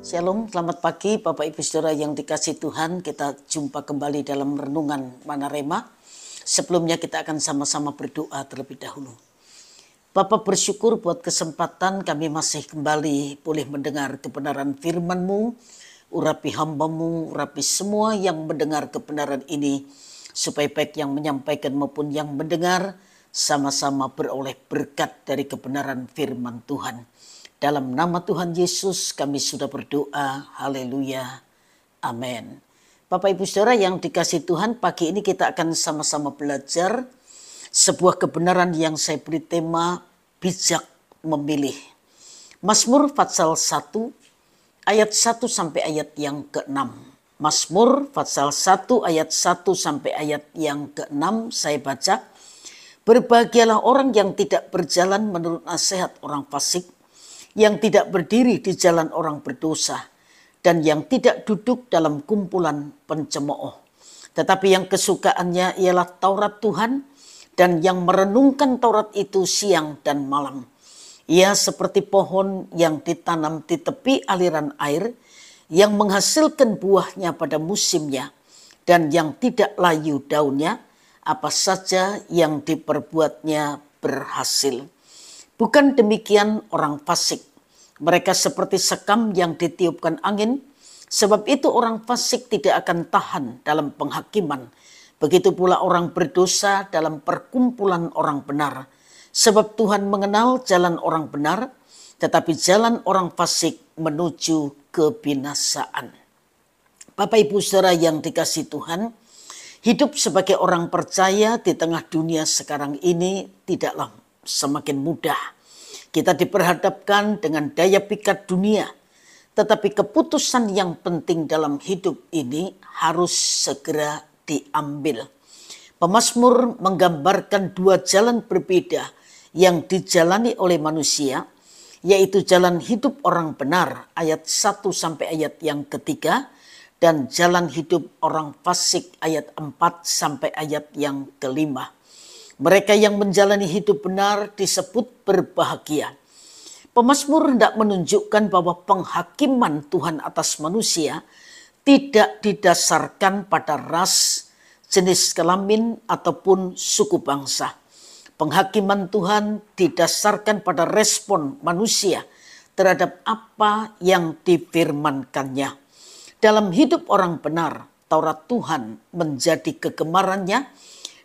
Shalom, selamat pagi Bapak Ibu Saudara yang dikasih Tuhan. Kita jumpa kembali dalam renungan Manarema. Sebelumnya kita akan sama-sama berdoa terlebih dahulu. Bapak bersyukur buat kesempatan kami masih kembali boleh mendengar kebenaran firman-Mu. Urapi hamba mu urapi semua yang mendengar kebenaran ini. Supaya baik yang menyampaikan maupun yang mendengar sama-sama beroleh berkat dari kebenaran firman Tuhan. Dalam nama Tuhan Yesus kami sudah berdoa. Haleluya. Amin. Bapak Ibu Saudara yang dikasih Tuhan, pagi ini kita akan sama-sama belajar sebuah kebenaran yang saya beri tema bijak memilih. Mazmur pasal 1 ayat 1 sampai ayat yang ke-6. Mazmur pasal 1 ayat 1 sampai ayat yang ke-6 saya baca. Berbahagialah orang yang tidak berjalan menurut nasihat orang fasik, yang tidak berdiri di jalan orang berdosa, dan yang tidak duduk dalam kumpulan pencemooh. Tetapi yang kesukaannya ialah Taurat Tuhan, dan yang merenungkan Taurat itu siang dan malam. Ia seperti pohon yang ditanam di tepi aliran air, yang menghasilkan buahnya pada musimnya, dan yang tidak layu daunnya, apa saja yang diperbuatnya berhasil. Bukan demikian orang fasik. Mereka seperti sekam yang ditiupkan angin, sebab itu orang fasik tidak akan tahan dalam penghakiman. Begitu pula orang berdosa dalam perkumpulan orang benar. Sebab Tuhan mengenal jalan orang benar, tetapi jalan orang fasik menuju kebinasaan. Bapak Ibu Saudara yang dikasih Tuhan, hidup sebagai orang percaya di tengah dunia sekarang ini tidaklah semakin mudah. Kita diperhadapkan dengan daya pikat dunia, tetapi keputusan yang penting dalam hidup ini harus segera diambil. Pemasmur menggambarkan dua jalan berbeda yang dijalani oleh manusia, yaitu jalan hidup orang benar ayat 1 sampai ayat yang ketiga dan jalan hidup orang fasik ayat 4 sampai ayat yang kelima. Mereka yang menjalani hidup benar disebut berbahagia. Pemasmur hendak menunjukkan bahwa penghakiman Tuhan atas manusia tidak didasarkan pada ras, jenis kelamin, ataupun suku bangsa. Penghakiman Tuhan didasarkan pada respon manusia terhadap apa yang difirmankannya. Dalam hidup orang benar, Taurat Tuhan menjadi kegemarannya,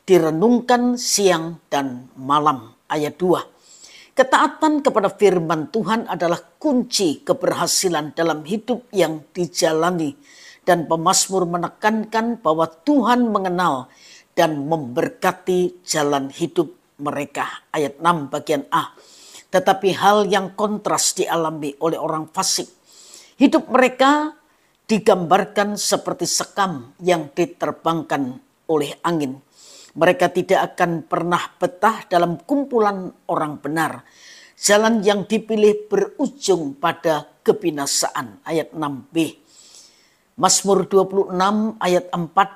direnungkan siang dan malam. Ayat 2. Ketaatan kepada firman Tuhan adalah kunci keberhasilan dalam hidup yang dijalani dan pemazmur menekankan bahwa Tuhan mengenal dan memberkati jalan hidup mereka. Ayat 6 bagian A. Tetapi hal yang kontras dialami oleh orang fasik. Hidup mereka digambarkan seperti sekam yang diterbangkan oleh angin. Mereka tidak akan pernah betah dalam kumpulan orang benar. Jalan yang dipilih berujung pada kebinasaan. Ayat 6b. Masmur 26 ayat 4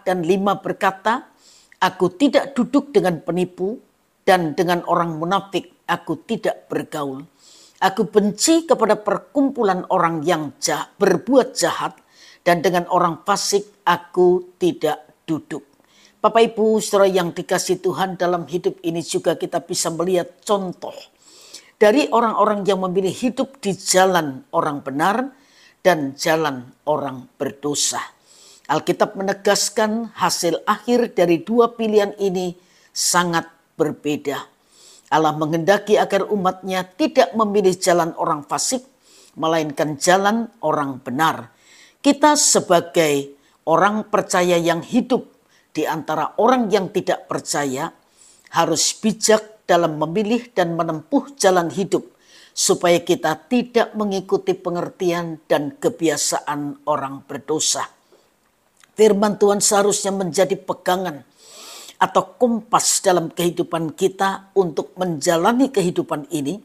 dan 5 berkata, Aku tidak duduk dengan penipu dan dengan orang munafik aku tidak bergaul. Aku benci kepada perkumpulan orang yang berbuat jahat dan dengan orang fasik aku tidak duduk. Bapak Ibu saudara yang dikasih Tuhan dalam hidup ini juga kita bisa melihat contoh dari orang-orang yang memilih hidup di jalan orang benar dan jalan orang berdosa. Alkitab menegaskan hasil akhir dari dua pilihan ini sangat berbeda. Allah menghendaki agar umatnya tidak memilih jalan orang fasik, melainkan jalan orang benar. Kita sebagai orang percaya yang hidup di antara orang yang tidak percaya harus bijak dalam memilih dan menempuh jalan hidup supaya kita tidak mengikuti pengertian dan kebiasaan orang berdosa. Firman Tuhan seharusnya menjadi pegangan atau kompas dalam kehidupan kita untuk menjalani kehidupan ini.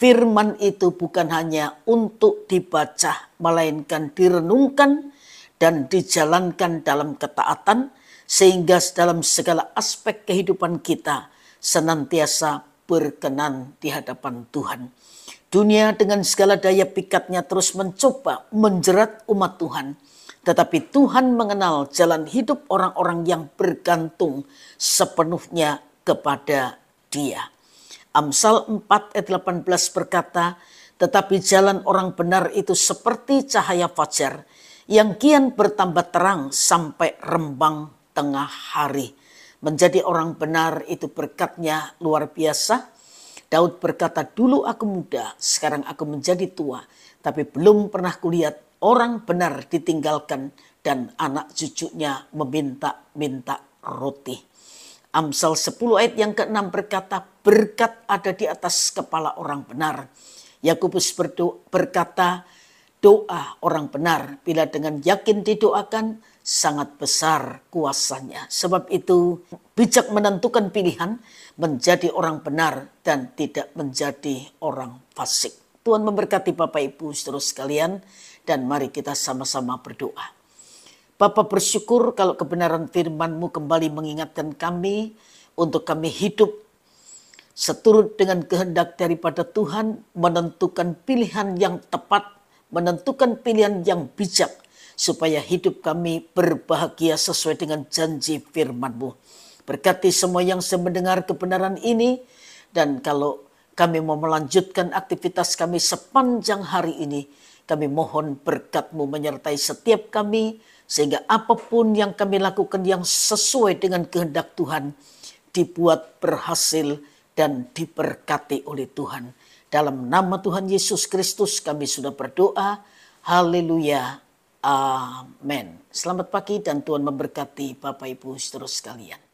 Firman itu bukan hanya untuk dibaca, melainkan direnungkan dan dijalankan dalam ketaatan sehingga dalam segala aspek kehidupan kita senantiasa berkenan di hadapan Tuhan. Dunia dengan segala daya pikatnya terus mencoba menjerat umat Tuhan. Tetapi Tuhan mengenal jalan hidup orang-orang yang bergantung sepenuhnya kepada dia. Amsal 4 ayat 18 berkata, tetapi jalan orang benar itu seperti cahaya fajar yang kian bertambah terang sampai rembang tengah hari. Menjadi orang benar itu berkatnya luar biasa. Daud berkata, dulu aku muda, sekarang aku menjadi tua. Tapi belum pernah kulihat orang benar ditinggalkan dan anak cucunya meminta-minta roti. Amsal 10 ayat yang ke-6 berkata, berkat ada di atas kepala orang benar. Yakobus berkata, doa orang benar bila dengan yakin didoakan sangat besar kuasanya. Sebab itu bijak menentukan pilihan menjadi orang benar dan tidak menjadi orang fasik. Tuhan memberkati Bapak Ibu seterus sekalian dan mari kita sama-sama berdoa. Bapak bersyukur kalau kebenaran firmanmu kembali mengingatkan kami untuk kami hidup seturut dengan kehendak daripada Tuhan menentukan pilihan yang tepat menentukan pilihan yang bijak supaya hidup kami berbahagia sesuai dengan janji firman-Mu. Berkati semua yang mendengar kebenaran ini dan kalau kami mau melanjutkan aktivitas kami sepanjang hari ini, kami mohon berkat-Mu menyertai setiap kami sehingga apapun yang kami lakukan yang sesuai dengan kehendak Tuhan dibuat berhasil dan diberkati oleh Tuhan. Dalam nama Tuhan Yesus Kristus kami sudah berdoa. Haleluya. Amin. Selamat pagi dan Tuhan memberkati Bapak Ibu seterus sekalian.